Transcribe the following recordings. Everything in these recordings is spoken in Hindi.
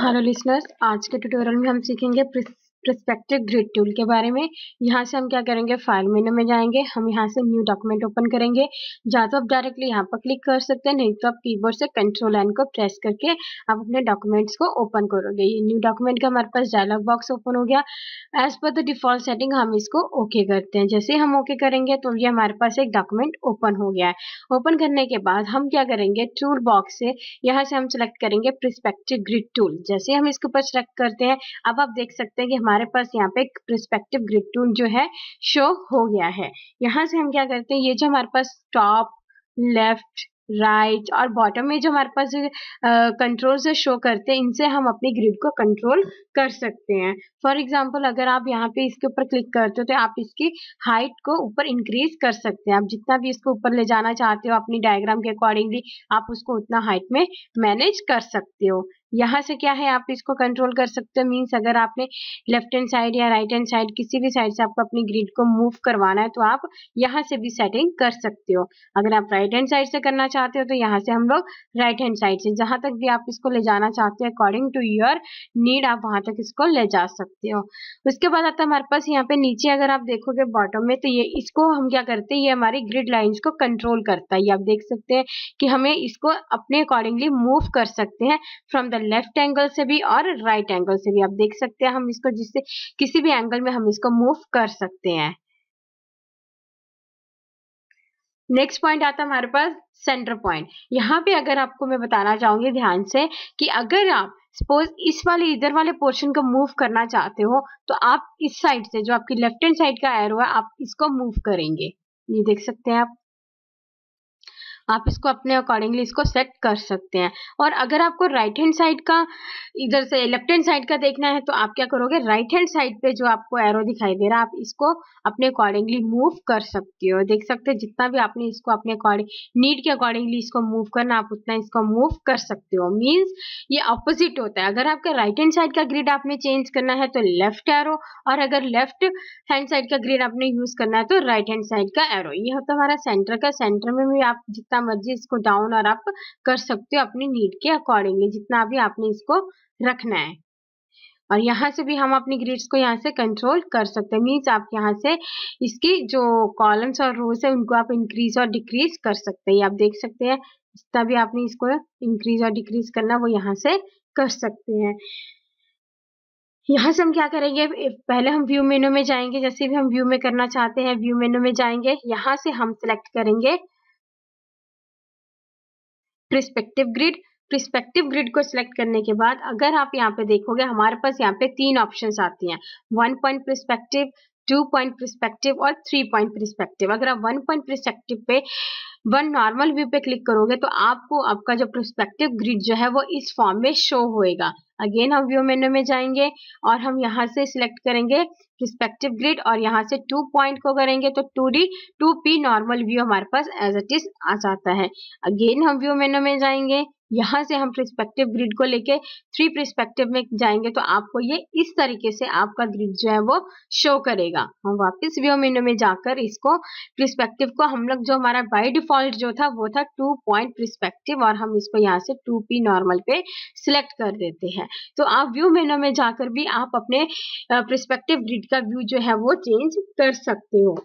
हेलो लिसनर्स आज के ट्यूटोरियल में हम सीखेंगे प्रस्पेक्टिव ग्रिड टूल के बारे में यहाँ से हम क्या करेंगे फाइल मेनू में जाएंगे हम यहाँ से न्यू डॉक्यूमेंट ओपन करेंगे या तो आप डायरेक्टली यहाँ पर क्लिक कर सकते हैं नहीं तो आप कीबोर्ड से कंट्रोल एन को प्रेस करके आप अपने डॉक्यूमेंट्स को ओपन करोगे ये न्यू डॉक्यूमेंट का हमारे पास डायलॉग बॉक्स ओपन हो गया as per the default setting हम इसको ओके करते हैं जैसे हम ओके करेंगे तो ये हमारे पास एक डॉक्यूमेंट ओपन हो गया है ओपन करने के बाद हम क्या करेंगे टूल बॉक्स से यहाँ से हम सेलेक्ट करेंगे प्रस्पेक्टिव ग्रिड टूल जैसे हम इसके ऊपर सेलेक्ट करते हैं अब आप देख सकते हैं कि हमारे हमारे पास यहाँ पे रिस्पेक्टिव ग्रिड टूल जो है शो हो गया है यहाँ से हम क्या करते हैं ये जो हमारे पास टॉप लेफ्ट राइट और बॉटम में जो हमारे पास कंट्रोल से शो करते हैं इनसे हम अपनी ग्रिड को कंट्रोल कर सकते हैं फॉर एग्जाम्पल अगर आप यहाँ पे इसके ऊपर क्लिक करते हो तो आप इसकी हाइट को ऊपर इंक्रीज कर सकते हैं आप जितना भी इसको ऊपर ले जाना चाहते हो अपनी डायग्राम के अकॉर्डिंगली आप उसको उतना हाइट में मैनेज कर सकते हो यहाँ से क्या है आप इसको कंट्रोल कर सकते हो मीन्स अगर आपने लेफ्ट हैंड साइड या राइट हैंड साइड किसी भी साइड से आपको अपनी ग्रिड को मूव करवाना है तो आप यहाँ से भी सेटिंग कर सकते हो अगर आप राइट हैंड साइड से करना चाहते हो तो यहाँ से हम लोग राइट हैंड साइड से जहाँ तक भी आप इसको ले जाना चाहते हो अकॉर्डिंग टू योर नीड आप वहाँ तक इसको ले जा सकते हो उसके बाद आता हमारे पास यहाँ पे नीचे अगर आप देखोगे बॉटम में तो ये इसको हम क्या करते हैं ये हमारी ग्रिड लाइन्स को कंट्रोल करता है ये आप देख सकते हैं कि हमें इसको अपने अकॉर्डिंगली मूव कर सकते हैं फ्रॉम द लेफ्ट एंगल से भी और राइट right एंगल से भी आप देख सकते हैं हम इसको जिससे किसी भी एंगल में हम इसको मूव कर सकते हैं नेक्स्ट पॉइंट आता हमारे पास सेंटर पॉइंट यहाँ पे अगर आपको मैं बताना चाहूंगी ध्यान से कि अगर आप सपोज इस वाले इधर वाले पोर्शन को मूव करना चाहते हो तो आप इस साइड से जो आपकी लेफ्ट हैंड साइड का एरो है आप इसको मूव करेंगे ये देख सकते हैं आप आप इसको अपने अकॉर्डिंगली इसको सेट कर सकते हैं और अगर आपको राइट हैंड साइड का इधर से लेफ्ट हैंड साइड का देखना है तो आप क्या करोगे राइट हैंड साइड पे जो आपको एरो दिखाई दे रहा है आप इसको अपने अकॉर्डिंगली मूव कर सकते हो देख सकते हो जितना भी आपने इसको अपने अकॉर्डिंग नीड के अकॉर्डिंगली इसको मूव करना आप उतना इसको मूव कर सकते हो मीन्स ये अपोजिट होता है अगर आपका राइट हैंड साइड का ग्रिड आपने चेंज करना है तो लेफ्ट एरो और अगर लेफ्ट हैंड साइड का ग्रिड आपने यूज करना है तो राइट हैंड साइड का एरो ये होता तो है हमारा सेंटर का सेंटर में भी आप जितना मर्जी इसको डाउन और अप कर सकते हो अपनी नीड के अकॉर्डिंगली जितना भी आपने इसको रखना है और यहाँ से भी हम अपनी ग्रिड्स को यहाँ से कंट्रोल कर सकते हैं मीन्स आप यहाँ से इसकी जो कॉलम्स और रोज है उनको आप इंक्रीज और डिक्रीज कर सकते हैं आप देख सकते हैं जितना भी आपने इसको इंक्रीज और डिक्रीज करना वो यहाँ से कर सकते हैं यहाँ से हम क्या करेंगे पहले हम व्यू मेनू में जाएंगे जैसे भी हम व्यू में करना चाहते हैं व्यू मेनू में जाएंगे यहाँ से हम सिलेक्ट करेंगे प्रिस्पेक्टिव ग्रिड प्रिस्पेक्टिव ग्रिड को सिलेक्ट करने के बाद अगर आप यहाँ पे देखोगे हमारे पास यहाँ पे तीन ऑप्शंस आती हैं one point perspective two point perspective और थ्री पॉइंट प्रस्पेक्टिव अगर आप वन पॉइंट प्रस्पेक्टिव पे वन नॉर्मल व्यू पे क्लिक करोगे तो आपको आपका जो प्रस्पेक्टिव ग्रिड जो है वो इस फॉर्म में शो होएगा अगेन हम व्यू मेन्यू में जाएंगे और हम यहाँ से सिलेक्ट करेंगे प्रस्पेक्टिव ग्रिड और यहाँ से टू पॉइंट को करेंगे तो two D two P normal view हमारे पास एज इट इज आ जाता है अगेन हम व्यू मेन्यू में जाएंगे यहाँ से हम प्रिस्पेक्टिव ग्रिड को लेके थ्री प्रिस्पेक्टिव में जाएंगे तो आपको ये इस तरीके से आपका ग्रिड जो है वो शो करेगा हम वापस व्यू मेन्यू में जाकर इसको प्रिस्पेक्टिव को हम लोग जो हमारा बाई डिफॉल्ट जो था वो था टू पॉइंट प्रिस्पेक्टिव और हम इसको यहाँ से टू पी नॉर्मल पे सिलेक्ट कर देते हैं तो आप व्यू मेन्यू में जाकर भी आप अपने प्रिस्पेक्टिव ग्रिड का व्यू जो है वो चेंज कर सकते हो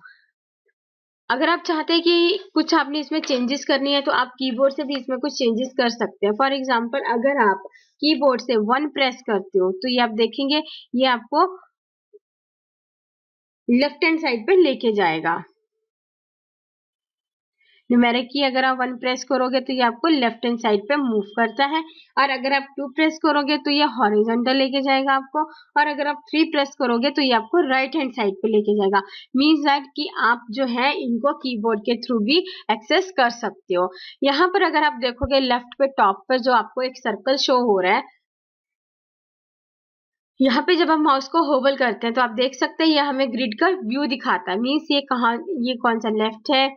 अगर आप चाहते हैं कि कुछ आपने इसमें चेंजेस करनी है तो आप कीबोर्ड से भी इसमें कुछ चेंजेस कर सकते हैं फॉर एग्जांपल अगर आप कीबोर्ड से वन प्रेस करते हो तो ये आप देखेंगे ये आपको लेफ्ट हैंड साइड पे लेके जाएगा न्यूमेरिक की अगर आप वन प्रेस करोगे तो ये आपको लेफ्ट हैंड साइड पे मूव करता है और अगर आप टू प्रेस करोगे तो ये हॉरिजॉन्टल लेके जाएगा आपको और अगर आप थ्री प्रेस करोगे तो ये आपको राइट हैंड साइड पे लेके जाएगा मीन्स दैट कि आप जो है इनको कीबोर्ड के थ्रू भी एक्सेस कर सकते हो यहाँ पर अगर आप देखोगे लेफ्ट पे टॉप पर जो आपको एक सर्कल शो हो रहा है यहाँ पे जब हम माउस को होबल करते हैं तो आप देख सकते हैं ये हमें ग्रिड का व्यू दिखाता है मीन्स ये कहाँ ये कौन सा लेफ्ट है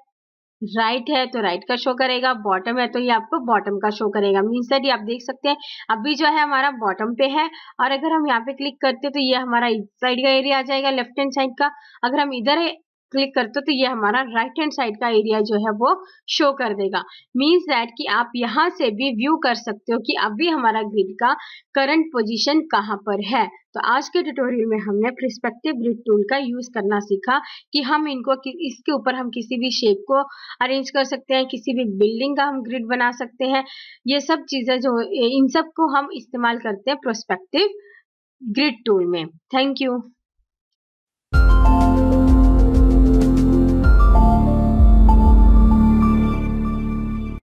राइट right है तो राइट right का शो करेगा बॉटम है तो ये आपको बॉटम का शो करेगा मीन सर ये आप देख सकते हैं अभी जो है हमारा बॉटम पे है और अगर हम यहाँ पे क्लिक करते हैं तो ये हमारा इस साइड का एरिया आ जाएगा लेफ्ट हैंड साइड का अगर हम इधर क्लिक करते हो तो ये हमारा राइट हैंड साइड का एरिया जो है वो शो कर देगा मीन्स दैट कि आप यहाँ से भी व्यू कर सकते हो कि अभी हमारा ग्रिड का करंट पोजीशन कहाँ पर है तो आज के ट्यूटोरियल में हमने प्रिस्पेक्टिव ग्रिड टूल का यूज करना सीखा कि हम इनको कि, इसके ऊपर हम किसी भी शेप को अरेंज कर सकते हैं किसी भी बिल्डिंग का हम ग्रिड बना सकते हैं ये सब चीजें जो इन सब को हम इस्तेमाल करते हैं प्रोस्पेक्टिव ग्रिड टूल में थैंक यू